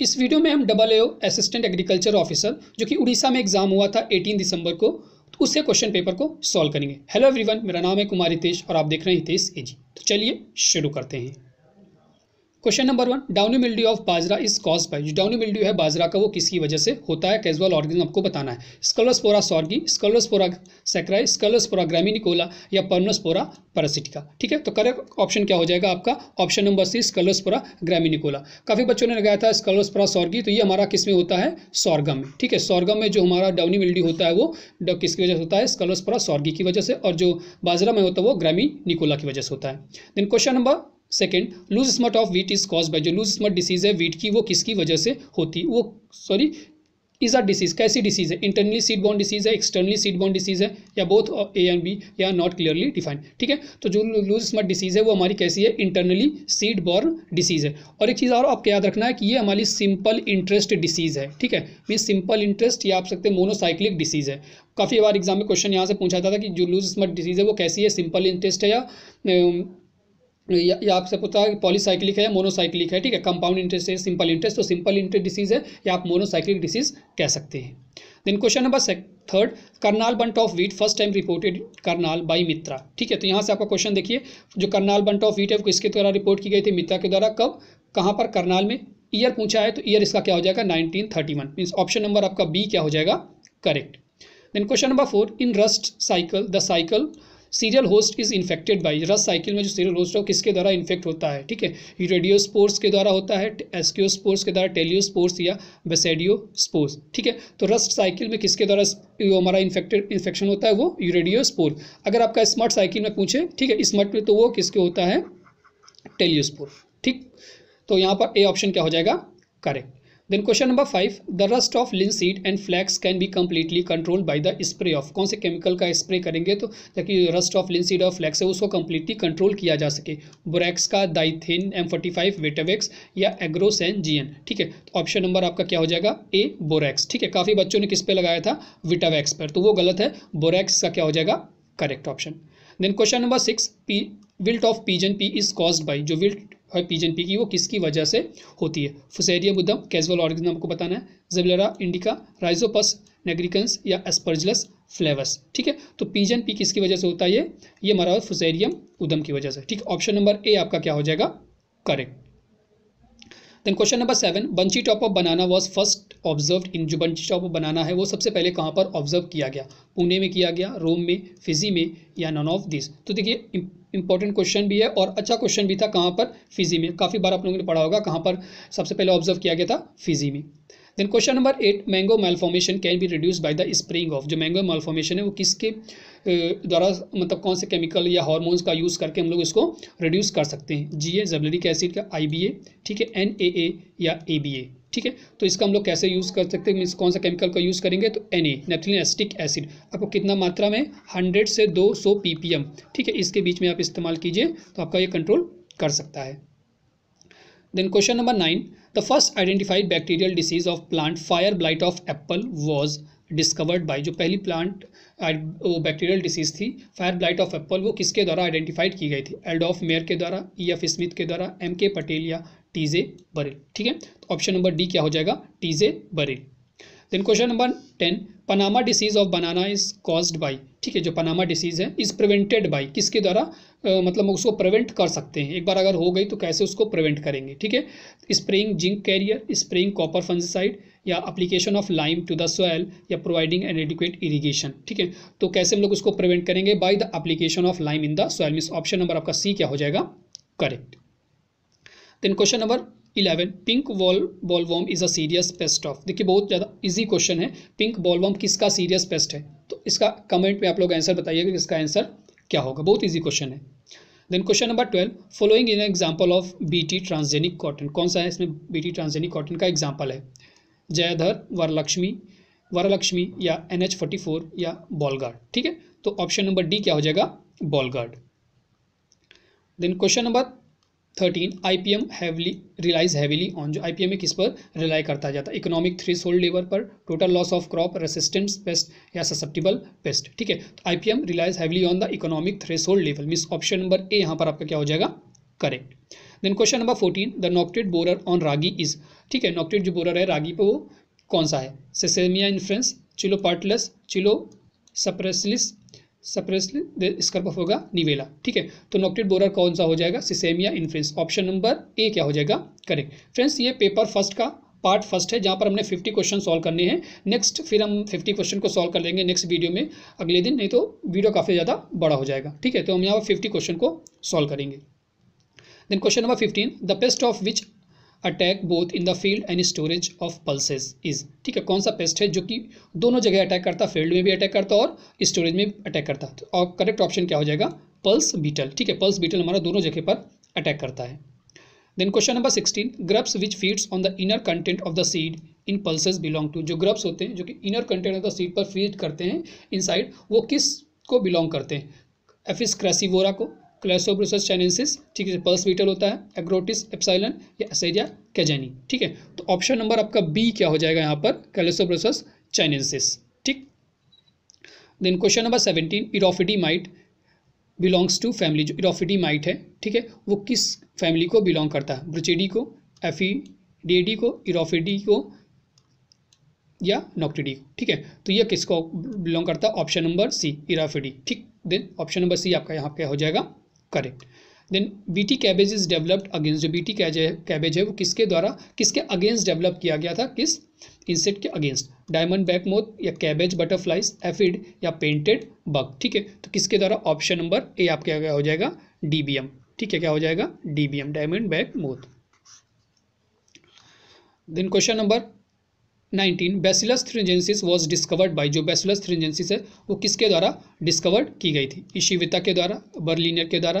इस वीडियो में हम double A assistant agriculture officer जो कि उड़ीसा में एग्जाम हुआ था 18 दिसंबर को तो उससे क्वेश्चन पेपर को सॉल्व करेंगे हेलो एवरीवन मेरा नाम है कुमार हितेश और आप देख रहे हैं हितेश एजी तो चलिए शुरू करते हैं question number one downy mildew of bajra is cause by जो डाउनी मिल्ड्यू है बाजरा का वो किसकी वजह से होता है कैजुअल ऑर्गेनिज्म आपको बताना है स्कलोस्पोरा सॉर्गी स्कलोस्पोरा सेक्राई स्कलोस्पोरा ग्रामीनिकोला या पर्नोस्पोरा पैरासिटिका ठीक है तो करेक्ट ऑप्शन क्या हो जाएगा आपका ऑप्शन नंबर सी स्कलोस्पोरा ग्रामीनिकोला काफ़ी बच्चों ने लगाया था स्कलोस्पोरा सॉर्गी तो ये हमारा किस में होता है सॉर्गम में ठीक है सॉर्गम में जो हमारा डाउनी मिल्ड्यू होता है वो किसकी वजह से होता है स्कलोस्पोरा सॉर्गी की वजह से और जो बाजरा में होता है वो ग्रामीनिकोला की वजह से होता है then question number second loose smut of wheat is cause by जो लूज स्मट डिसीज़ है वीट की वो किसकी वजह से होती वो सॉरी इज आर डिसीज़ कैसी डिसीज़ है इंटरनली सीड बॉन्ड डिसीज़ है एक्सटर्नली सीड बॉन्ड डिसीज़ है या बोथ ए एंड बी या नॉट क्लियरली डिफाइंड ठीक है तो जो लूज स्मट डिसीज़ है वो हमारी कैसी है इंटरनली सीड बॉर्न डिसीज़ है और एक चीज़ और आपको याद रखना है कि ये हमारी सिंपल इंटरेस्ट डिसीज़ है ठीक है मीन सिंपल इंटरेस्ट या आप सकते हैं मोनोसाइक्लिक डिसीज़ है काफ़ी बार एग्जाम में क्वेश्चन यहाँ से पूछा जाता था कि जो लूज स्मट डिसीज़ है वो कैसी है सिंपल इंटरेस्ट है या um, या, या आपसे पता है पॉलीसाइक्लिक है या मोनोसाइक्लिक है ठीक है कंपाउंड इंटरेस्ट है सिंपल इंटरेस्ट तो सिंपल इंटरेस्ट डिसीज है या आप मोनोसाइक्लिक डिसीज कह सकते हैं then question number third Karnal bunt of wheat first time reported Karnal by Mitra ठीक है तो यहाँ से आपका क्वेश्चन देखिए जो करनाल बंट ऑफ वीट है वो किसके द्वारा रिपोर्ट की गई थी मित्रा के द्वारा कब कहाँ पर करनाल में ईयर पूछा है तो ईयर इसका क्या हो जाएगा nineteen one means option number आपका बी क्या हो जाएगा correct then question number four in rust cycle the cycle cereal host is infected by rust cycle में जो सीरियल होस्ट है वो किसके द्वारा इन्फेक्ट होता है ठीक है रेडियो स्पोर्स के द्वारा होता है एस्क्यो स्पोर्स के द्वारा टेलियो स्पोर्स या बेसेडियो स्पोर्स ठीक है तो रस्ट साइकिल में किसके द्वारा हमारा इन्फेक्टेड इन्फेक्शन होता है वो यूरेडियो स्पोर अगर आपका स्मार्ट साइकिल में पूछे ठीक है स्मार्ट में तो वो किसके होता है टेलियोस्पोर ठीक तो यहाँ पर ए ऑप्शन क्या हो जाएगा correct then question number five the rust of linseed and flax can be completely control by the spray of कौन से केमिकल का स्प्रे करेंगे तो ताकि रस्ट ऑफ लिंसीड और फ्लैक्स है उसको कम्प्लीटली कंट्रोल किया जा सके बोरेक्स का Dithane M forty five Vitavax या एग्रोसैन जी ठीक है तो ऑप्शन नंबर आपका क्या हो जाएगा ए बोरेक्स ठीक है काफ़ी बच्चों ने किस पे लगाया था विटावैक्स पर तो वो गलत है बोरेक्स का क्या हो जाएगा correct option then question number six pea wilt of pigeon pea is cause by जो विल्ट और पी की वो किसकी वजह से होती है फुसेरिया बुद्धम कैजुअल ऑर्गेनिज्म आपको बताना है जबलरा इंडिका राइजोपस नेग्रिकन्स या एस्पर्जलस फ्लेवस ठीक है तो पीजन पी किसकी वजह से होता है ये ये हमारा फुसेरियम उदम की वजह से ठीक ऑप्शन नंबर ए आपका क्या हो जाएगा correct then question number seven bunchy top of banana was first observe in जो बंची टॉप ऑफ बनाना है वो सबसे पहले कहाँ पर ऑब्जर्व किया गया पुणे में किया गया रोम में फिजी में या नॉन ऑफ दिस तो देखिए इंपॉर्टेंट क्वेश्चन भी है और अच्छा क्वेश्चन भी था कहाँ पर फिजी में काफ़ी बार आप लोगों ने पढ़ा होगा कहाँ पर सबसे पहले ऑब्जर्व किया गया था फिजी में then question number eight mango malformation can be reduce by the spring of जो मैंगो मेलफॉर्मेशन है वो किसके द्वारा मतलब कौन से केमिकल या हार्मोन्स का यूज़ करके हम लोग इसको रिड्यूस कर सकते हैं जी ए जबलरिक एसिड का आई बी ए ठीक है एन ए ए या ए बी ए ठीक है तो इसका हम लोग कैसे यूज़ कर सकते हैं मीन्स कौन सा केमिकल का यूज़ करेंगे तो N A naphthalene acetic acid आपको कितना मात्रा में हंड्रेड से दो सौ पी पी एम ठीक है इसके बीच में आप इस्तेमाल कीजिए तो आपका ये कंट्रोल कर सकता है then question number nine the first identified bacterial disease of plant fire blight of apple was discovered by जो पहली प्लांट uh, वो बैक्टीरियल डिसीज थी फायर ब्लाइट ऑफ एप्पल वो किसके द्वारा आइडेंटिफाइड की गई थी एल्डोफ मेयर के द्वारा ई एफ स्मिथ के द्वारा एम के पटेल या टीजे बरेल ठीक है ऑप्शन नंबर डी क्या हो जाएगा T J Burrill then question number ten Panama disease of banana is caused by ठीक है जो पनामा डिसीज़ है इज़ प्रिवेंटेड बाई किसके द्वारा मतलब उसको प्रिवेंट कर सकते हैं एक बार अगर हो गई तो कैसे उसको प्रिवेंट करेंगे ठीक है spraying zinc carrier spraying copper fungicide या application of lime to the soil या प्रोवाइडिंग एन एडिक्वेट इरीगेशन ठीक है तो कैसे हम लोग उसको प्रिवेंट करेंगे by the application of lime in the soil means option number आपका सी क्या हो जाएगा correct then question number eleven pink wall bollworm is a serious pest of देखिए बहुत ज़्यादा इजी क्वेश्चन है पिंक बॉलवॉम किसका सीरियस पेस्ट है तो इसका कमेंट में आप लोग आंसर बताइएगा कि इसका आंसर क्या होगा बहुत इजी क्वेश्चन है then question number twelve following in example of BT transgenic cotton कौन सा है इसमें बीटी ट्रांसजेनिक कॉटन का एग्जाम्पल है जयधर वरलक्ष्मी वरलक्ष्मी या एन एच फोर्टी फोर या बॉलगार्ड ठीक है तो ऑप्शन नंबर डी क्या हो जाएगा Bollgard then question number thirteen M heavily relies heavily on जो एम में किस पर रिलाई करता जाता है इकोनॉमिक थ्री सोल्ड लेवर पर total loss of crop resistance pest या ससेप्टिबल पेस्ट ठीक है तो M relies heavily on the economic threshold level means option number A यहाँ पर आपका क्या हो जाएगा correct then question number fourteen the noctuid borer on ragi is ठीक है नॉक्टेड जो बोरर है रागी पर वो कौन सा है सेसेमिया इन्फ्रेंस चिलो पार्टलेस चिलो सप्रेसलिस सप्रेसली होगा निवेला ठीक है तो नॉक्टेड बोरर कौन सा हो जाएगा Sesamia inferens option number A क्या हो जाएगा करेक्ट फ्रेंड्स ये पेपर फर्स्ट का पार्ट फर्स्ट है जहाँ पर हमने 50 क्वेश्चन सॉल्व करने हैं नेक्स्ट फिर हम 50 क्वेश्चन को सॉल्व कर लेंगे नेक्स्ट वीडियो में अगले दिन नहीं तो वीडियो काफ़ी ज़्यादा बड़ा हो जाएगा ठीक है तो हम यहाँ पर 50 क्वेश्चन को सॉल्व करेंगे then question number 15 the pest of which attack both in the field and storage of pulses is ठीक है कौन सा पेस्ट है जो कि दोनों जगह अटैक करता फील्ड में भी अटैक करता और स्टोरेज में भी अटैक करता तो और करेक्ट ऑप्शन क्या हो जाएगा पल्स बीटल ठीक है पल्स बीटल हमारा दोनों जगह पर अटैक करता है then question number sixteen grubs which feeds on the inner content of the seed in pulses belong to जो ग्रब्स होते हैं जो कि inner content of the seed पर फीड करते हैं इन वो किस को बिलोंग करते हैं एफिस क्रेसिवोरा को क्लैसोब्रोसस चाइनेसिस ठीक है पल्स बीटल होता है एग्रोटिस एप्साइलन या असेरिया कैजैनी ठीक है तो ऑप्शन नंबर आपका बी क्या हो जाएगा यहाँ पर क्लैसोब्रोसस चाइनेसिस ठीक then question number seventeen eriophyid mite belongs to family जो इरोफिडी माइट है ठीक है वो किस फैमिली को बिलोंग करता है ब्रुचेडी को एफी को इरोफिडी को या नॉक्टिडी को ठीक है तो यह किसको बिलोंग करता है ऑप्शन नंबर सी इराफिडी ठीक देन ऑप्शन नंबर सी आपका यहाँ पे हो जाएगा करें then BT cabbage is developed against जो बीटी कैबेज है वो किसके द्वारा किसके अगेंस्ट डेवलप किया गया था किस इंसेक्ट के अगेंस्ट डायमंड बैक मोथ या कैबेज बटरफ्लाइज एफिड या पेंटेड बग ठीक है तो किसके द्वारा ऑप्शन नंबर ए आपके क्या हो जाएगा डीबीएम ठीक है क्या हो जाएगा DBM diamond back moth then question number nineteen Bacillus thuringiensis was discovered by जो बेसिलस थ्रिजेंसिस है वो किसके द्वारा डिस्कवर्ड की गई थी ईशिविता के द्वारा बर्लिनर के द्वारा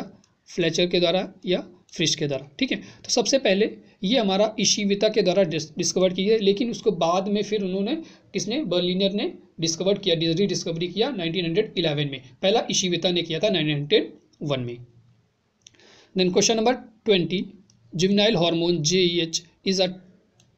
फ्लेचर के द्वारा या फ्रिश के द्वारा ठीक है तो सबसे पहले ये हमारा ईशिविता के द्वारा डिस्कवर की है लेकिन उसको बाद में फिर उन्होंने किसने बर्लिनर ने डिस्कवर किया डी डिस्कवरी किया इलेवन में पहला ईशिविता ने किया था वन में then question number twenty juvenile hormone J E H is a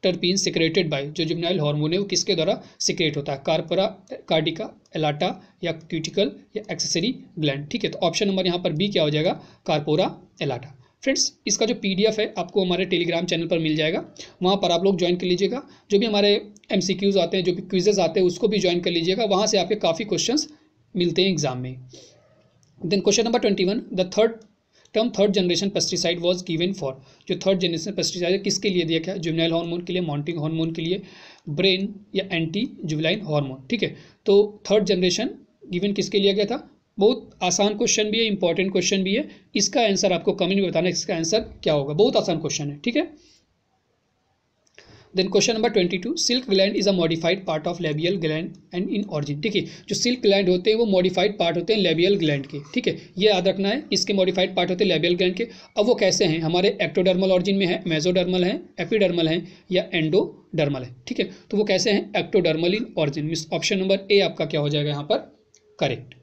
terpene secreted by जो जुबनाइल हार्मोन है वो किसके द्वारा सिक्रेट होता है कार्परा कार्डिका एलाटा या क्यूटिकल या एक्सेसरी ग्लैंड ठीक है तो ऑप्शन नंबर यहाँ पर बी क्या हो जाएगा कार्पोरा एलाटा फ्रेंड्स इसका जो पीडीएफ है आपको हमारे टेलीग्राम चैनल पर मिल जाएगा वहाँ पर आप लोग ज्वाइन कर लीजिएगा जो भी हमारे एमसीक्यूज़ आते हैं जो भी क्विजेज आते हैं उसको भी ज्वाइन कर लीजिएगा वहाँ से आपके काफ़ी क्वेश्चंस मिलते हैं एग्जाम में then question number twenty one the third term third generation pesticide was given for जो थर्ड जनरेशन पेस्टिसाइड किसके लिए दिया गया जुबनाइल हार्मोन के लिए मॉन्टिंग हार्मोन के लिए ब्रेन या एंटी जुबलाइन हार्मोन ठीक है तो थर्ड जनरेशन गिवन किसके लिए गया था बहुत आसान क्वेश्चन भी है इंपॉर्टेंट क्वेश्चन भी है इसका आंसर आपको कमेंट में बताना इसका आंसर क्या होगा बहुत आसान क्वेश्चन है ठीक है then question number twenty two silk gland is a modified part of labial gland and in origin ठीक है जो सिल्क ग्लैंड होते हैं वो मॉडिफाइड पार्ट होते हैं लेबियल ग्लैंड के ठीक है ये याद रखना है इसके मॉडिफाइड पार्ट होते हैं लेबियल ग्लैंड के अब वो कैसे हैं हमारे एक्टोडर्मल ऑरिजिन में है मेजोडर्मल है एपीडर्मल है या एंडोडर्मल है ठीक है तो वो कैसे हैं ectodermal in origin mean option number A आपका क्या हो जाएगा यहाँ पर correct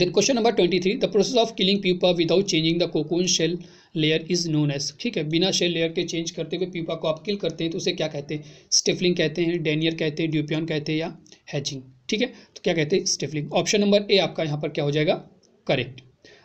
then question number twenty three the process of killing pupa without changing the cocoon shell layer is known as ठीक है बिना शेल लेयर के चेंज करते हुए प्यूपा को आप किल करते हैं तो उसे क्या कहते हैं स्टिफलिंग कहते हैं डेनियर कहते हैं ड्यूपियन कहते हैं या हैचिंग ठीक है तो क्या कहते हैं स्टिफलिंग ऑप्शन नंबर ए आपका यहाँ पर क्या हो जाएगा correct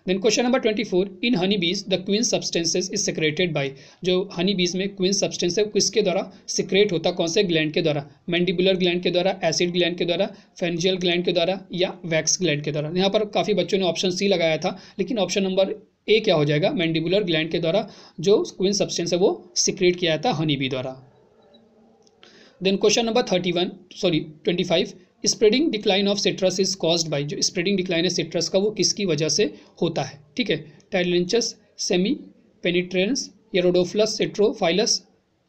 then question number twenty four in honey bees the queen substances is secreted by जो हनी बीज में क्वीन सब्सटेंस है किसके द्वारा सिक्रेट होता कौन से ग्लैंड के द्वारा मैंडिबुलर ग्लैंड के द्वारा एसिड ग्लैंड के द्वारा फेंजियल ग्लैंड के द्वारा या वैक्स ग्लैंड के द्वारा यहाँ पर काफ़ी बच्चों ने ऑप्शन सी लगाया था लेकिन ऑप्शन नंबर ए क्या हो जाएगा मैंडिबुलर ग्लैंड के द्वारा जो क्वीन सब्सटेंस है वो सिक्रेट किया जाता है हनी बी द्वारा then question number thirty one sorry twenty five spreading decline of citrus is caused by जो स्प्रेडिंग डिक्लाइन है सिट्रस का वो किसकी वजह से होता है ठीक है टाइलेंचस सेमी पेनीट्रेंस या रोडोफ्लस सिट्रोफाइलस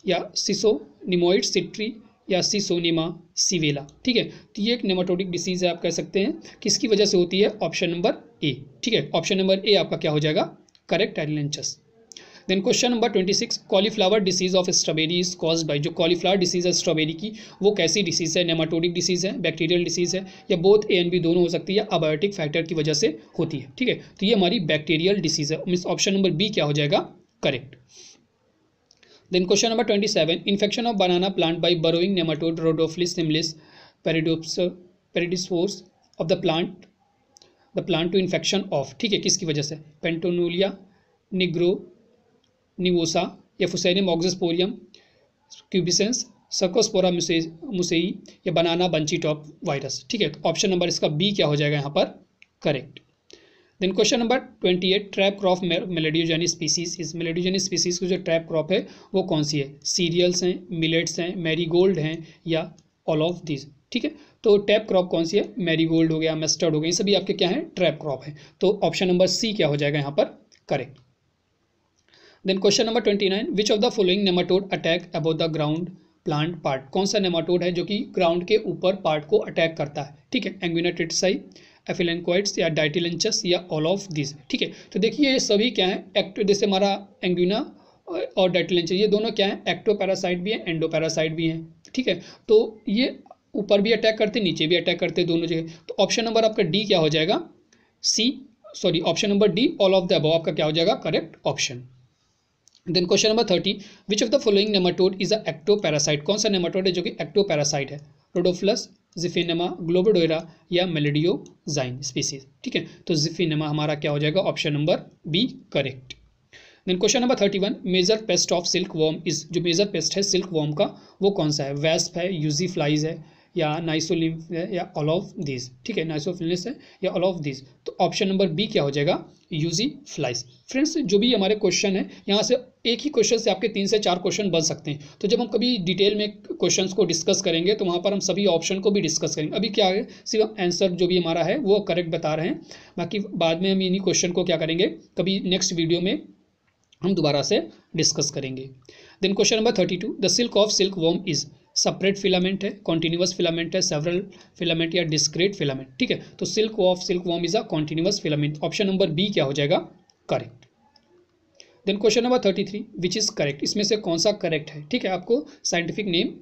या सिसो निमोइड सिट्री या सीसोनेमा सीवेला ठीक है तो ये एक नेमाटोडिक डिसीज़ है आप कह सकते हैं किसकी वजह से होती है ऑप्शन नंबर ए ठीक है ऑप्शन नंबर ए आपका क्या हो जाएगा करेक्ट एरिलेंचस then question number twenty six cauliflower disease of strawberry is cause by जो कॉलीफ्लावर डिसीज है स्ट्रॉबेरी की वो कैसी डिसीज है नेमाटोडिक डिसीज है बैक्टीरियल डिसीज है या बोथ ए एंड बी दोनों हो सकती है अबायोटिक फैक्टर की वजह से होती है ठीक है तो ये हमारी बैक्टीरियल डिसीज है मीन्स ऑप्शन नंबर बी क्या हो जाएगा correct then question number twenty seven infection of banana plant by burrowing nematode रोडोफ्लिस सिमलिस पेरिडोप्स the of the plant to infection of ठीक है किसकी वजह से पेंटोनोलिया निग्रो निवोसा या फुसैनी मॉक्सपोरियम क्यूबिसेंस सर्कोस्पोरा मुसेई या बनाना बंची टॉप वायरस ठीक है तो ऑप्शन नंबर इसका बी क्या हो जाएगा यहाँ पर correct then question number twenty eight trap crop मेलेडियोजनी स्पीसीज इस मेलेडियोजनी स्पीसीज की जो ट्रैप क्रॉप है वो कौन सी है सीरियल्स हैं मिलेट्स हैं गोल्ड हैं या ऑल ऑफ दीज ठीक है तो ट्रैप क्रॉप कौन सी है गोल्ड हो गया मस्टर्ड हो गया ये सभी आपके क्या है ट्रैप क्रॉप है तो ऑप्शन नंबर सी क्या हो जाएगा यहाँ पर correct then question number twenty nine which of the following nematode attack about the ground plant part कौन सा नेमाटोड है जो कि ग्राउंड के ऊपर पार्ट को अटैक करता है ठीक है एंग्यूनाटिटसाई एफिलेंकोइड्स या डाइटिलेंचस या ऑल ऑफ दिस ठीक है तो देखिए ये सभी क्या है एक्टो जैसे हमारा एंगुना और डाइटिलेंचस ये दोनों क्या है पैरासाइट भी है पैरासाइट भी हैं ठीक है तो ये ऊपर भी अटैक करते नीचे भी अटैक करते दोनों जगह तो ऑप्शन नंबर आपका डी क्या हो जाएगा C sorry option number D all of the above आपका क्या हो जाएगा correct option then question number thirty which of the following nematode is a ectoparasite कौन सा नेमाटोड है जो कि एक्टो पैरासाइट है रोडोफ्लस जिफिनमा ग्लोबोडोरा या मेलेडियोजाइन स्पीसीज ठीक है तो जिफिनमा हमारा क्या हो जाएगा option number B correct then question number thirty one major pest of silk worm is जो मेजर पेस्ट है सिल्क वॉर्म का वो कौन सा है वेस्प है यूजी फ्लाइज है या नाइसोलिम्फ या ऑल ऑफ दिस ठीक है नाइसोफिलिस है या ऑल ऑफ दिस तो ऑप्शन नंबर बी क्या हो जाएगा यूजी फ्लाइज फ्रेंड्स जो भी हमारे क्वेश्चन है यहाँ से एक ही क्वेश्चन से आपके तीन से चार क्वेश्चन बन सकते हैं तो जब हम कभी डिटेल में क्वेश्चंस को डिस्कस करेंगे तो वहाँ पर हम सभी ऑप्शन को भी डिस्कस करेंगे अभी क्या है सिर्फ आंसर जो भी हमारा है वो करेक्ट बता रहे हैं बाकी बाद में हम इन्हीं क्वेश्चन को क्या करेंगे कभी नेक्स्ट वीडियो में हम दोबारा से डिस्कस करेंगे then question number thirty two the silk of silk worm is separate filament है कॉन्टिन्यूस फिलामेंट है सेवरल फिलामेंट या डिस्क्रेट फिलामेंट ठीक है तो silk of silk worm is a continuous filament option number B क्या हो जाएगा correct then question number thirty three which is correct इसमें से कौन सा करेक्ट है ठीक है आपको साइंटिफिक नेम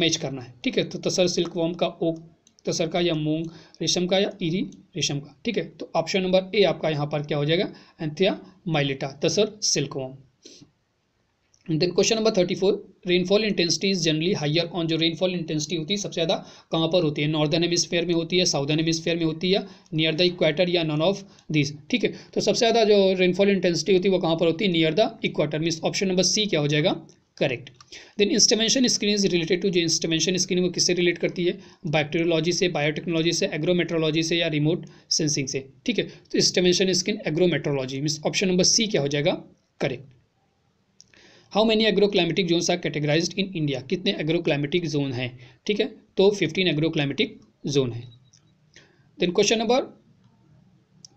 मैच करना है ठीक है तो तसर सिल्क वॉम का ओक तसर तो का या मूंग रेशम का या इरी रेशम का ठीक है तो ऑप्शन नंबर ए आपका यहाँ पर क्या हो जाएगा एंथिया माइलिटा tasar worm then question number thirty four rainfall intensity is generally higher on जो रेनफॉल इंटेंसिटी होती है सबसे ज़्यादा कहाँ पर होती है नॉर्दर्न हेमिसफेयर में होती है साउदर्न हेमिसफेयर में होती है नियर द इक्वेटर या नॉन ऑफ दिस ठीक है तो सबसे ज़्यादा जो रेनफॉल इंटेंसिटी होती है वो कहाँ पर होती है near the equator means option number C क्या हो जाएगा correct then Stevenson screen is related to जो इंस्टमेंशन स्क्रीन वो किससे रिलेट करती है बैक्टीरियोलॉजी से बायोटेक्नोलॉजी से एग्रोमेट्रोलॉजी से या रिमोट सेंसिंग से ठीक है तो Stevenson screen agrometeorology means option number C क्या हो जाएगा correct how agro agroclimatic zone are categorize in India कितने एग्रोक्लाइमेटिक जोन हैं ठीक है तो फिफ्टीन एग्रोक्लाइमेटिक जोन है then question number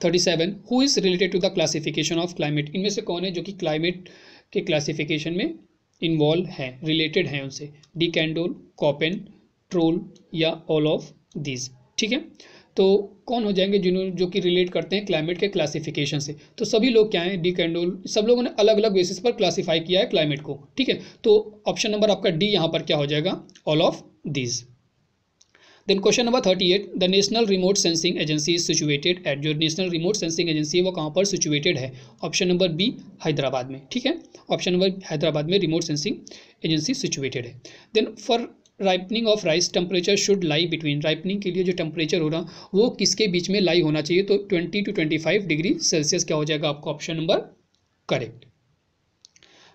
thirty seven who is related to the classification of climate इनमें से कौन है जो कि क्लाइमेट के क्लासिफिकेशन में इन्वॉल्व है रिलेटेड हैं उनसे डी कैंडोल कॉपेन ट्रोल या ऑल ऑफ दीज ठीक है तो कौन हो जाएंगे जिन्होंने जो कि रिलेट करते हैं क्लाइमेट के क्लासिफिकेशन से तो सभी लोग क्या हैं डी कैंडोल सब लोगों ने अलग अलग बेसिस पर क्लासीफाई किया है क्लाइमेट को ठीक है तो ऑप्शन नंबर आपका डी यहाँ पर क्या हो जाएगा all of these then question number thirty eight the national remote sensing agency is situated at जो नेशनल रिमोट सेंसिंग एजेंसी है वो कहाँ पर सिचुएटेड है ऑप्शन नंबर बी हैदराबाद में ठीक है ऑप्शन नंबर हैदराबाद में रिमोट सेंसिंग एजेंसी सिचुएटेड है then for ripening of rice temperature should lie between ripening के लिए जो टेम्परेचर हो रहा वो किसके बीच में लाई होना चाहिए तो twenty two twenty five degree celsius क्या हो जाएगा आपका option number correct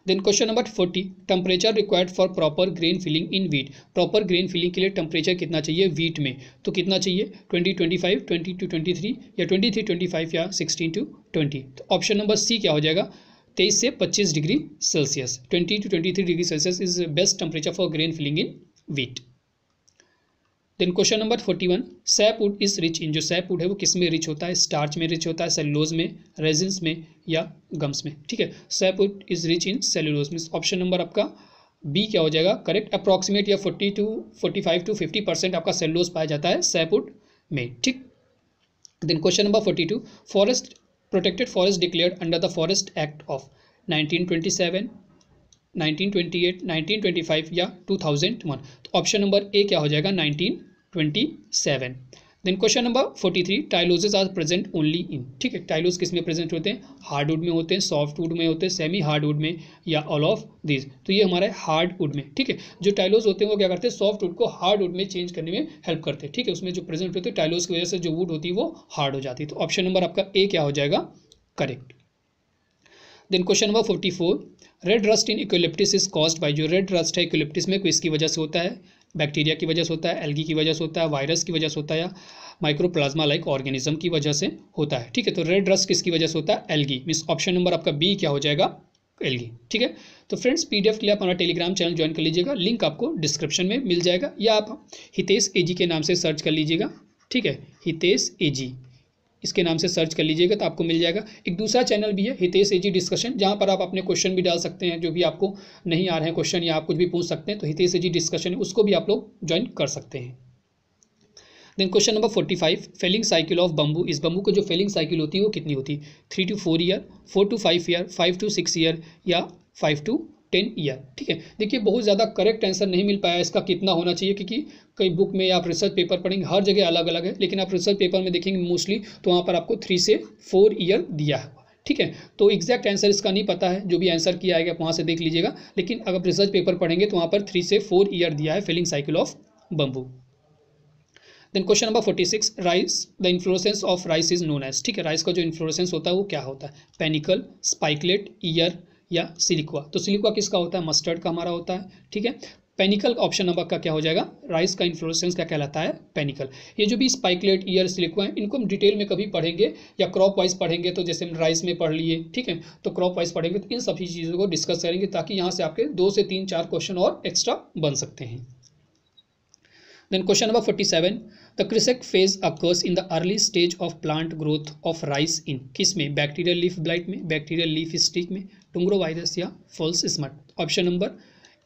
then question number forty temperature required for proper grain filling in wheat proper grain filling के लिए टेम्परेचर कितना चाहिए वीट में तो कितना चाहिए twenty twenty five twenty two twenty three या ट्वेंटी थ्री ट्वेंटी फाइव या सिक्सटीन टू ट्वेंटी तो ऑप्शन नंबर सी क्या हो जाएगा तेईस से पच्चीस degree celsius twenty two twenty three degree celsius is best temperature for grain filling in wheat then question number forty one sapwood is rich in जो sapwood है वो किस में रिच होता है स्टार्च में रिच होता है सेलुलोज में रेजिन्स में या गम्स में ठीक है sapwood is rich in cellulose mean option number आपका बी क्या हो जाएगा करेक्ट अप्रॉक्सीमेट या forty two forty five to fifty percent आपका सेलुलोज पाया जाता है सैपवुड में ठीक then question number forty two forest protected forest declared under the forest act of nineteen twenty seven 1928, 1925 या 2001 तो ऑप्शन नंबर ए क्या हो जाएगा 1927 then question number 43 tyloses are present only in ठीक है टाइलोज किस में प्रेजेंट होते हैं हार्डवुड में होते हैं सॉफ्टवुड में होते हैं सेमी हार्डवुड में या ऑल ऑफ दीज तो ये हमारा है हार्डवुड में ठीक है जो टाइलोज होते हैं वो क्या करते हैं सॉफ्टवुड को हार्डवुड में चेंज करने में हेल्प करते हैं ठीक है उसमें जो प्रेजेंट होते हैं टाइलोज की वजह से जो वुड होती है वो हार्ड हो जाती है तो ऑप्शन नंबर आपका ए क्या हो जाएगा correct then question number forty four red rust in eucalyptus is caused by जो रेड रस्ट है इक्विलिप्टिस में किसकी वजह से होता है बैक्टीरिया की वजह से होता है एल्गी की वजह से होता है वायरस की वजह से होता है या माइक्रोप्लाज्मा लाइक ऑर्गेनिज्म की वजह से होता है ठीक है तो रेड रस्ट किसकी वजह से होता है एल्गी मीन्स ऑप्शन नंबर आपका बी क्या हो जाएगा एलगी ठीक है तो फ्रेंड्स पीडीएफ के लिए आप हमारा टेलीग्राम चैनल ज्वाइन कर लीजिएगा लिंक आपको डिस्क्रिप्शन में मिल जाएगा या आप हितेश एजी के नाम से सर्च कर लीजिएगा ठीक है हितेश एजी इसके नाम से सर्च कर लीजिएगा तो आपको मिल जाएगा एक दूसरा चैनल भी है हितेश एजी डिस्कशन जहाँ पर आप अपने क्वेश्चन भी डाल सकते हैं जो भी आपको नहीं आ रहे हैं क्वेश्चन या आप कुछ भी पूछ सकते हैं तो हितेश एजी डिस्कशन है उसको भी आप लोग ज्वाइन कर सकते हैं then question number forty five felling cycle of bamboo इस बम्बू की जो फेलिंग साइकिल होती है वो कितनी होती है three to four year four to five year five to six year या फाइव टू टेन ईयर ठीक है देखिए बहुत ज़्यादा करेक्ट आंसर नहीं मिल पाया इसका कितना होना चाहिए क्योंकि कई बुक में आप रिसर्च पेपर पढ़ेंगे हर जगह अलग अलग है लेकिन आप रिसर्च पेपर में देखेंगे मोस्टली तो वहाँ पर आपको थ्री से फोर ईयर दिया है ठीक है तो एग्जैक्ट आंसर इसका नहीं पता है जो भी आंसर किया आएगा आप वहाँ से देख लीजिएगा लेकिन अगर रिसर्च पेपर पढ़ेंगे तो वहाँ पर थ्री से फोर ईयर दिया है felling cycle of bamboo then question number forty six rice the inflorescence of rice is known as ठीक है राइस का जो इन्फ्लोरेंस होता है वो क्या होता है पेनिकल स्पाइकलेट ईयर या सिलिकुआ तो सिलिकुआ किसका होता है मस्टर्ड का हमारा होता है ठीक है पेनिकल ऑप्शन नंबर का क्या हो जाएगा राइस का इन्फ्लोरेसेंस क्या कहलाता है पेनिकल ये जो भी स्पाइकलेट ईयर सिलिकुआ है इनको हम डिटेल में कभी पढ़ेंगे या क्रॉप वाइज पढ़ेंगे तो जैसे हम राइस में पढ़ लिए ठीक है तो क्रॉप वाइज पढ़ेंगे तो इन सभी चीज़ों को डिस्कस करेंगे ताकि यहाँ से आपके दो से तीन चार क्वेश्चन और एक्स्ट्रा बन सकते हैं then question number forty seven the kresek phase occurs in the early stage of plant growth of rice इन किस में बैक्टीरियल लीफ ब्लाइट में बैक्टीरियल लीफ स्टिक में वायरस या false smut option number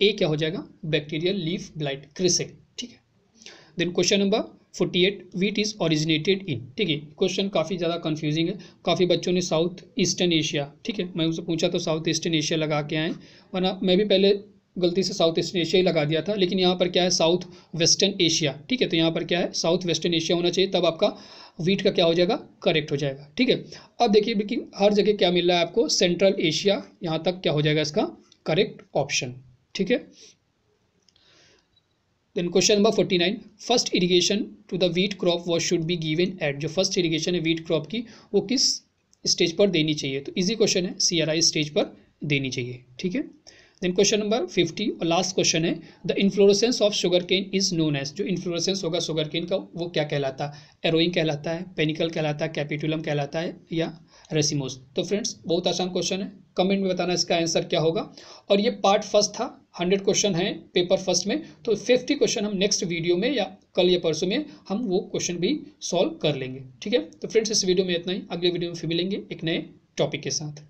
A क्या हो जाएगा बैक्टीरियल लीफ ब्लाइट क्रिसेक ठीक है then question number forty eight wheat is originated in ठीक है क्वेश्चन काफ़ी ज़्यादा कन्फ्यूजिंग है काफ़ी बच्चों ने साउथ ईस्टर्न एशिया ठीक है मैं उनसे पूछा तो साउथ ईस्टर्न एशिया लगा के आए वरना मैं भी पहले गलती से साउथ ईस्टर्न एशिया ही लगा दिया था लेकिन यहाँ पर क्या है साउथ वेस्टर्न एशिया ठीक है तो यहाँ पर क्या है साउथ वेस्टर्न एशिया होना चाहिए तब आपका वीट का क्या हो जाएगा करेक्ट हो जाएगा ठीक है अब देखिए कि हर जगह क्या मिल रहा है आपको सेंट्रल एशिया यहाँ तक क्या हो जाएगा इसका करेक्ट ऑप्शन ठीक है then question number forty nine first irrigation to the wheat crop what should be given at जो फर्स्ट इरीगेशन है वीट क्रॉप की वो किस स्टेज पर देनी चाहिए तो इजी क्वेश्चन है सी स्टेज पर देनी चाहिए ठीक है देन क्वेश्चन नंबर फिफ्टी और लास्ट क्वेश्चन है the inflorescence of sugarcane is known as जो इन्फ्लोरेसेंस होगा शुगर केन का वो क्या कहलाता है एरोइन कहलाता है पेनिकल कहलाता है कैपिटुलम कहलाता है या रेसिमोस तो फ्रेंड्स बहुत आसान क्वेश्चन है कमेंट में बताना इसका आंसर क्या होगा और ये पार्ट फर्स्ट था हंड्रेड क्वेश्चन है पेपर फर्स्ट में तो फिफ्टी क्वेश्चन हम नेक्स्ट वीडियो में या कल या परसों में हम वो क्वेश्चन भी सॉल्व कर लेंगे ठीक है तो फ्रेंड्स इस वीडियो में इतना ही अगले वीडियो में फिर मिलेंगे एक नए टॉपिक के साथ